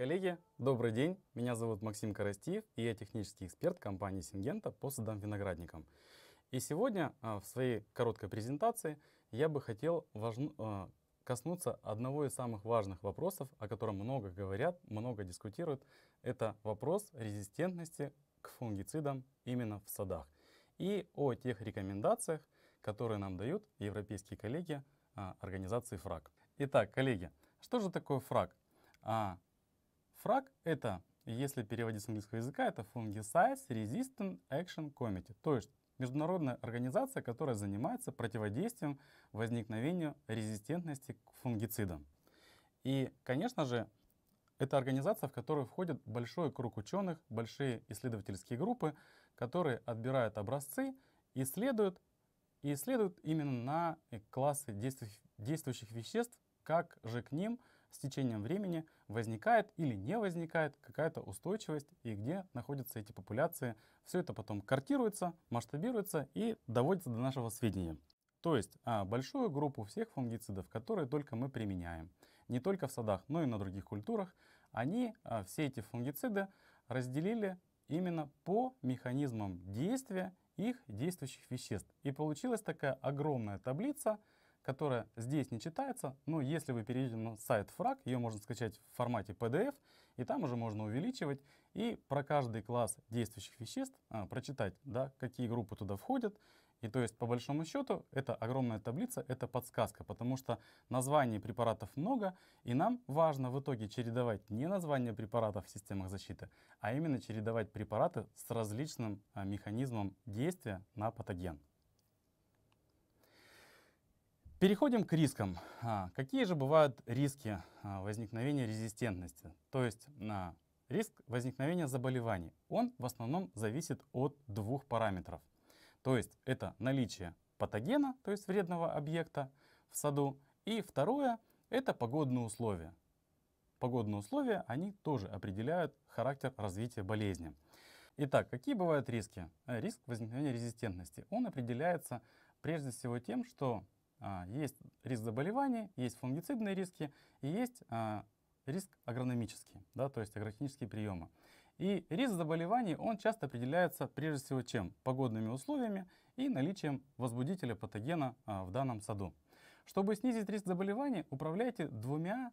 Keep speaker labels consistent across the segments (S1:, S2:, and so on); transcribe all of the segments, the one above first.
S1: Коллеги, добрый день. Меня зовут Максим Коростиев, и я технический эксперт компании Сингента по садам-виноградникам. И сегодня а, в своей короткой презентации я бы хотел а, коснуться одного из самых важных вопросов, о котором много говорят, много дискутируют. Это вопрос резистентности к фунгицидам именно в садах и о тех рекомендациях, которые нам дают европейские коллеги а, организации ФРАГ. Итак, коллеги, что же такое ФРАГ? Фраг — это, если переводить с английского языка, это Fungicides Resistant Action Committee, то есть международная организация, которая занимается противодействием возникновению резистентности к фунгицидам. И, конечно же, это организация, в которую входит большой круг ученых, большие исследовательские группы, которые отбирают образцы, исследуют и исследуют именно на классы действующих, действующих веществ, как же к ним с течением времени возникает или не возникает какая-то устойчивость и где находятся эти популяции. Все это потом картируется, масштабируется и доводится до нашего сведения. То есть а, большую группу всех фунгицидов, которые только мы применяем, не только в садах, но и на других культурах, они, а, все эти фунгициды, разделили именно по механизмам действия их действующих веществ. И получилась такая огромная таблица, которая здесь не читается, но если вы перейдете на сайт фраг, ее можно скачать в формате PDF, и там уже можно увеличивать и про каждый класс действующих веществ а, прочитать, да, какие группы туда входят. И то есть, по большому счету, это огромная таблица, это подсказка, потому что названий препаратов много, и нам важно в итоге чередовать не названия препаратов в системах защиты, а именно чередовать препараты с различным а, механизмом действия на патоген. Переходим к рискам. А, какие же бывают риски а, возникновения резистентности? То есть а, риск возникновения заболеваний. Он в основном зависит от двух параметров. То есть это наличие патогена, то есть вредного объекта в саду. И второе — это погодные условия. Погодные условия, они тоже определяют характер развития болезни. Итак, какие бывают риски? Риск возникновения резистентности. Он определяется прежде всего тем, что а, есть риск заболеваний, есть фунгицидные риски и есть а, риск агрономический, да, то есть агротехнические приемы. И риск заболеваний, он часто определяется прежде всего чем? Погодными условиями и наличием возбудителя патогена а, в данном саду. Чтобы снизить риск заболеваний, управляйте двумя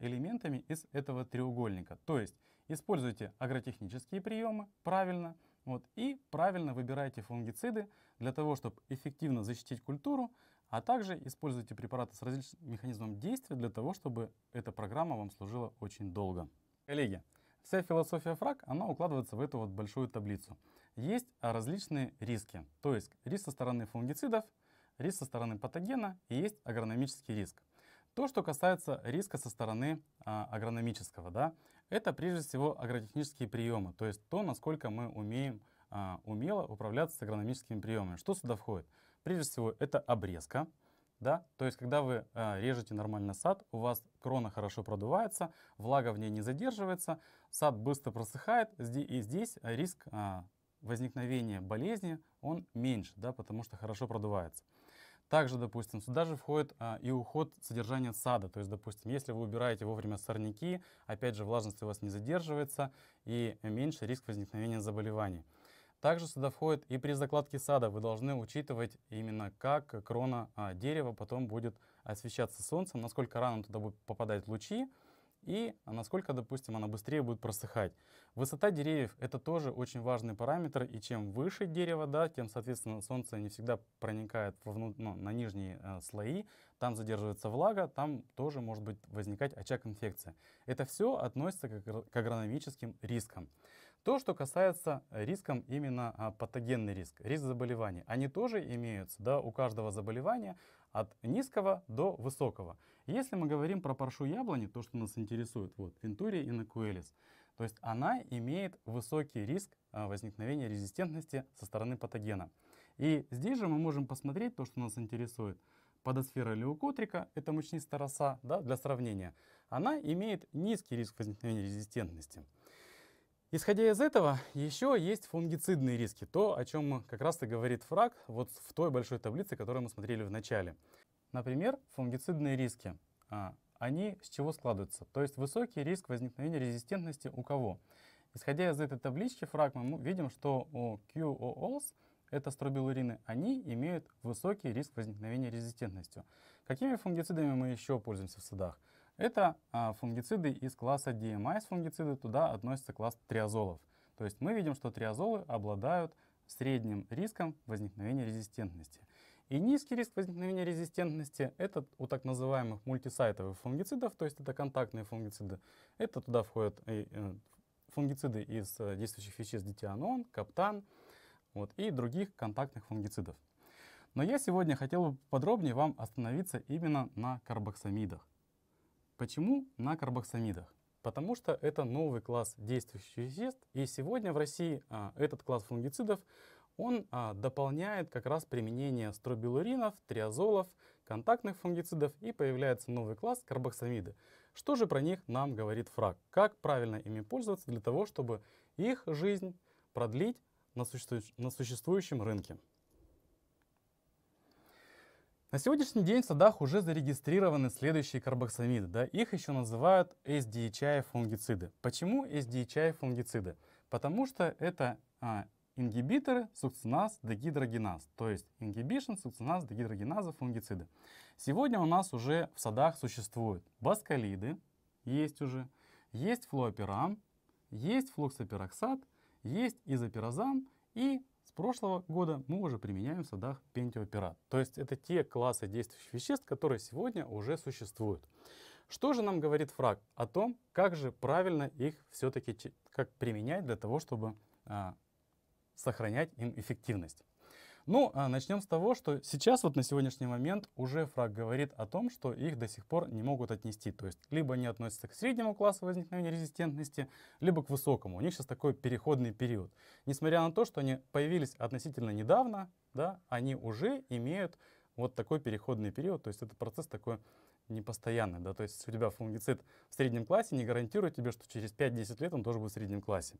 S1: элементами из этого треугольника. То есть используйте агротехнические приемы правильно вот, и правильно выбирайте фунгициды для того, чтобы эффективно защитить культуру, а также используйте препараты с различным механизмом действия для того, чтобы эта программа вам служила очень долго. Коллеги, вся философия фраг, она укладывается в эту вот большую таблицу. Есть различные риски, то есть риск со стороны фунгицидов, риск со стороны патогена и есть агрономический риск. То, что касается риска со стороны а, агрономического, да, это прежде всего агротехнические приемы, то есть то, насколько мы умеем а, умело управляться с агрономическими приемами. Что сюда входит? Прежде всего, это обрезка. Да? То есть, когда вы э, режете нормально сад, у вас крона хорошо продувается, влага в ней не задерживается, сад быстро просыхает, и здесь риск э, возникновения болезни, он меньше, да, потому что хорошо продувается. Также, допустим, сюда же входит а, и уход содержания сада. То есть, допустим, если вы убираете вовремя сорняки, опять же, влажность у вас не задерживается и меньше риск возникновения заболеваний. Также сюда входит и при закладке сада вы должны учитывать именно как крона а, дерева потом будет освещаться солнцем, насколько рано туда будут попадать лучи и а, насколько, допустим, она быстрее будет просыхать. Высота деревьев — это тоже очень важный параметр, и чем выше дерево, да, тем, соответственно, солнце не всегда проникает вовну, ну, на нижние э, слои, там задерживается влага, там тоже может быть возникать очаг инфекции. Это все относится к, к агрономическим рискам. То, что касается риском именно а, патогенный риск, риск заболеваний, они тоже имеются да, у каждого заболевания от низкого до высокого. Если мы говорим про паршу яблони, то, что нас интересует, вот, Вентурия инокуэлис, то есть она имеет высокий риск а, возникновения резистентности со стороны патогена. И здесь же мы можем посмотреть то, что нас интересует. Подосфера леукотрика, это мучнистая роса, да, для сравнения, она имеет низкий риск возникновения резистентности. Исходя из этого, еще есть фунгицидные риски, то, о чем как раз и говорит фраг вот в той большой таблице, которую мы смотрели в начале. Например, фунгицидные риски. А, они с чего складываются? То есть высокий риск возникновения резистентности у кого? Исходя из этой таблички фраг, мы видим, что у QOOs, это стробилурины, они имеют высокий риск возникновения резистентности. Какими фунгицидами мы еще пользуемся в садах? Это а, фунгициды из класса DMIS фунгициды, туда относится класс триазолов. То есть мы видим, что триазолы обладают средним риском возникновения резистентности. И низкий риск возникновения резистентности — это у так называемых мультисайтовых фунгицидов, то есть это контактные фунгициды. Это туда входят э, фунгициды из э, действующих веществ дитианон, каптан вот, и других контактных фунгицидов. Но я сегодня хотел бы подробнее вам остановиться именно на карбоксамидах. Почему на карбоксамидах? Потому что это новый класс действующих веществ, и сегодня в России а, этот класс фунгицидов он а, дополняет как раз применение стробилуринов, триазолов, контактных фунгицидов и появляется новый класс карбоксамиды. Что же про них нам говорит фраг? Как правильно ими пользоваться для того, чтобы их жизнь продлить на, существующ на существующем рынке? На сегодняшний день в садах уже зарегистрированы следующие карбоксамиды. Да? Их еще называют SDHI-фунгициды. Почему SDHI-фунгициды? Потому что это а, ингибиторы сукциназ дегидрогеназ, то есть ингибишн сукциназ дегидрогеназа фунгициды. Сегодня у нас уже в садах существуют баскалиды, есть уже, есть флуоперам, есть флуксопероксат, есть изопирозам и с прошлого года мы уже применяем в садах пентиопират. То есть это те классы действующих веществ, которые сегодня уже существуют. Что же нам говорит фраг о том, как же правильно их все-таки как применять для того, чтобы а, сохранять им эффективность? Ну, а начнем с того, что сейчас вот на сегодняшний момент уже фраг говорит о том, что их до сих пор не могут отнести. То есть либо они относятся к среднему классу возникновения резистентности, либо к высокому. У них сейчас такой переходный период. Несмотря на то, что они появились относительно недавно, да, они уже имеют вот такой переходный период. То есть это процесс такой непостоянная, да, то есть у тебя фунгицид в среднем классе, не гарантирует тебе, что через 5-10 лет он тоже будет в среднем классе.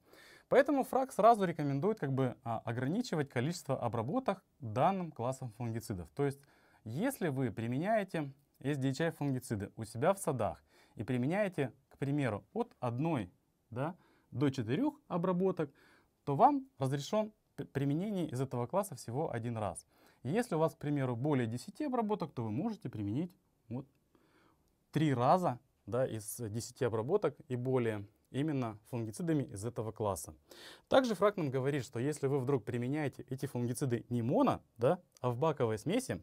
S1: Поэтому фраг сразу рекомендует как бы а, ограничивать количество обработок данным классом фунгицидов. То есть если вы применяете SDHI фунгициды у себя в садах и применяете, к примеру, от 1 да, до 4 обработок, то вам разрешен применение из этого класса всего один раз. Если у вас, к примеру, более 10 обработок, то вы можете применить вот три раза да, из 10 обработок и более именно фунгицидами из этого класса. Также Фрагмент говорит, что если вы вдруг применяете эти фунгициды не моно, да, а в баковой смеси,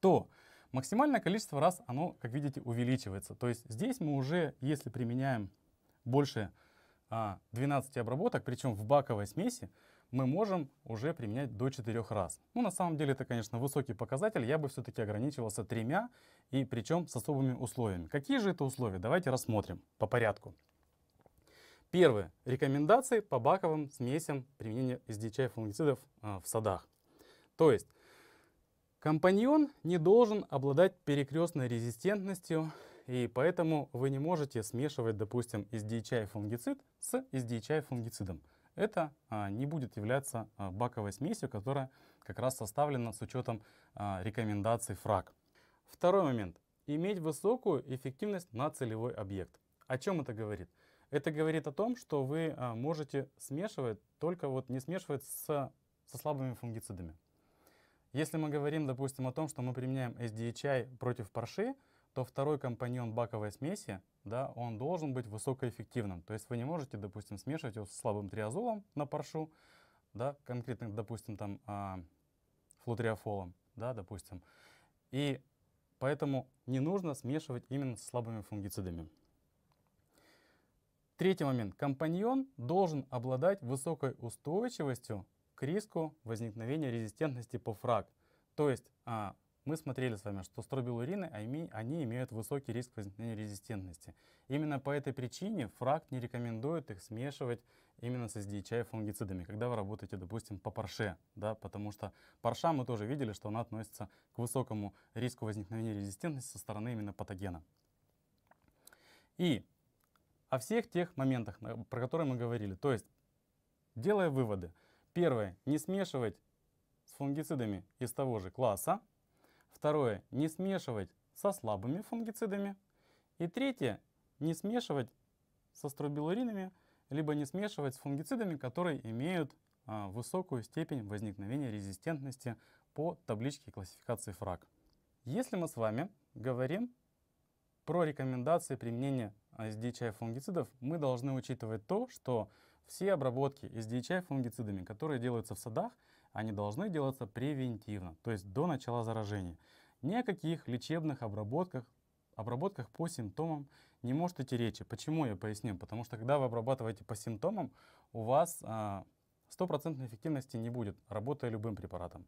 S1: то максимальное количество раз оно, как видите, увеличивается. То есть здесь мы уже, если применяем больше а, 12 обработок, причем в баковой смеси, мы можем уже применять до 4 раз. Ну, на самом деле, это, конечно, высокий показатель. Я бы все-таки ограничивался тремя, и причем с особыми условиями. Какие же это условия? Давайте рассмотрим по порядку. Первое. Рекомендации по баковым смесям применения SDHI-фунгицидов э, в садах. То есть, компаньон не должен обладать перекрестной резистентностью, и поэтому вы не можете смешивать, допустим, SDHI-фунгицид с SDHI-фунгицидом это а, не будет являться а, баковой смесью, которая как раз составлена с учетом а, рекомендаций ФРАГ. Второй момент. Иметь высокую эффективность на целевой объект. О чем это говорит? Это говорит о том, что вы можете смешивать, только вот не смешивать с, со слабыми фунгицидами. Если мы говорим, допустим, о том, что мы применяем SDHI против парши, то второй компаньон баковой смеси, да, он должен быть высокоэффективным. То есть вы не можете, допустим, смешивать его с слабым триазолом на паршу, да, конкретно, допустим, там а, флутриофолом, да, допустим. И поэтому не нужно смешивать именно с слабыми фунгицидами. Третий момент. Компаньон должен обладать высокой устойчивостью к риску возникновения резистентности по фраг. То есть а, мы смотрели с вами, что стробилурины, а они имеют высокий риск возникновения резистентности. Именно по этой причине фракт не рекомендует их смешивать именно с SDHI фунгицидами, когда вы работаете, допустим, по парше, да, потому что парша мы тоже видели, что она относится к высокому риску возникновения резистентности со стороны именно патогена. И о всех тех моментах, про которые мы говорили, то есть делая выводы. Первое, не смешивать с фунгицидами из того же класса, Второе. Не смешивать со слабыми фунгицидами. И третье. Не смешивать со струбилуринами, либо не смешивать с фунгицидами, которые имеют а, высокую степень возникновения резистентности по табличке классификации фраг. Если мы с вами говорим про рекомендации применения SDHI фунгицидов, мы должны учитывать то, что все обработки SDHI фунгицидами, которые делаются в садах, они должны делаться превентивно, то есть до начала заражения. Ни о каких лечебных обработках, обработках по симптомам не может идти речи. Почему я поясню? Потому что когда вы обрабатываете по симптомам, у вас а, стопроцентной эффективности не будет, работая любым препаратом.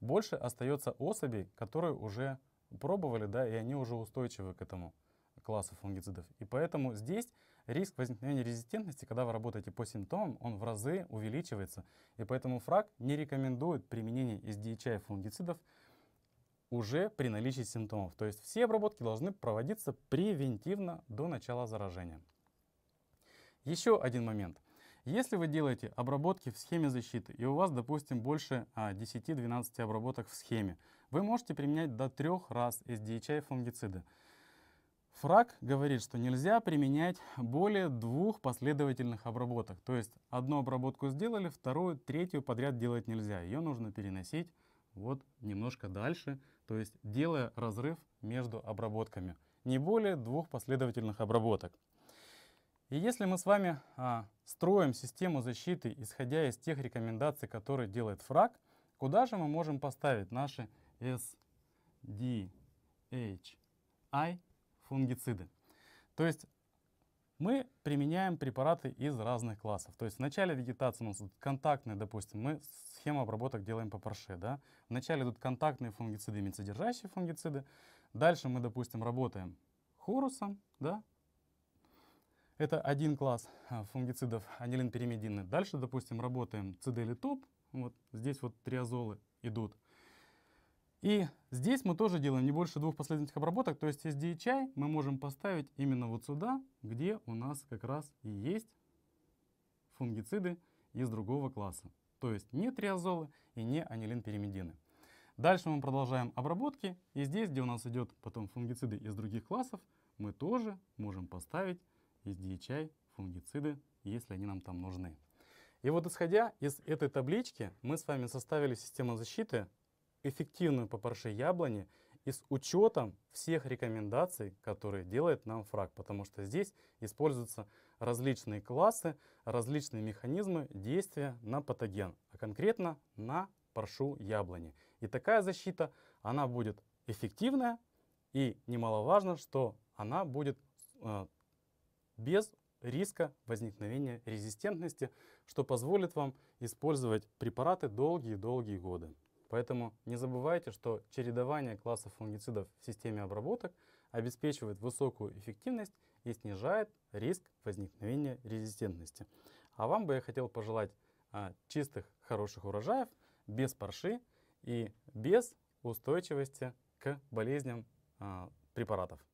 S1: Больше остается особей, которые уже пробовали, да, и они уже устойчивы к этому классов фунгицидов. И поэтому здесь риск возникновения резистентности, когда вы работаете по симптомам, он в разы увеличивается. И поэтому ФРАГ не рекомендует применение SDHI фунгицидов уже при наличии симптомов. То есть все обработки должны проводиться превентивно до начала заражения. Еще один момент. Если вы делаете обработки в схеме защиты, и у вас, допустим, больше 10-12 а, обработок в схеме, вы можете применять до трех раз SDHI фунгициды. Фраг говорит, что нельзя применять более двух последовательных обработок. То есть одну обработку сделали, вторую, третью подряд делать нельзя. Ее нужно переносить вот немножко дальше, то есть делая разрыв между обработками. Не более двух последовательных обработок. И если мы с вами а, строим систему защиты, исходя из тех рекомендаций, которые делает фраг, куда же мы можем поставить наши S, D, H, I фунгициды. То есть мы применяем препараты из разных классов. То есть в начале вегетации у нас идут контактные, допустим, мы схему обработок делаем по парше. Да? В начале идут контактные фунгициды, мецодержащие фунгициды. Дальше мы, допустим, работаем хорусом. Да? Это один класс а, фунгицидов анилин Дальше, допустим, работаем циделитоп. Вот здесь вот триазолы идут. И здесь мы тоже делаем не больше двух последовательных обработок, то есть SDHI мы можем поставить именно вот сюда, где у нас как раз и есть фунгициды из другого класса. То есть не триазолы и не анилин Дальше мы продолжаем обработки, и здесь, где у нас идет потом фунгициды из других классов, мы тоже можем поставить SDHI фунгициды, если они нам там нужны. И вот исходя из этой таблички, мы с вами составили систему защиты эффективную по парше яблони и с учетом всех рекомендаций, которые делает нам фраг, потому что здесь используются различные классы, различные механизмы действия на патоген, а конкретно на паршу яблони. И такая защита, она будет эффективная и немаловажно, что она будет э, без риска возникновения резистентности, что позволит вам использовать препараты долгие-долгие годы. Поэтому не забывайте, что чередование классов фунгицидов в системе обработок обеспечивает высокую эффективность и снижает риск возникновения резистентности. А вам бы я хотел пожелать а, чистых, хороших урожаев, без парши и без устойчивости к болезням а, препаратов.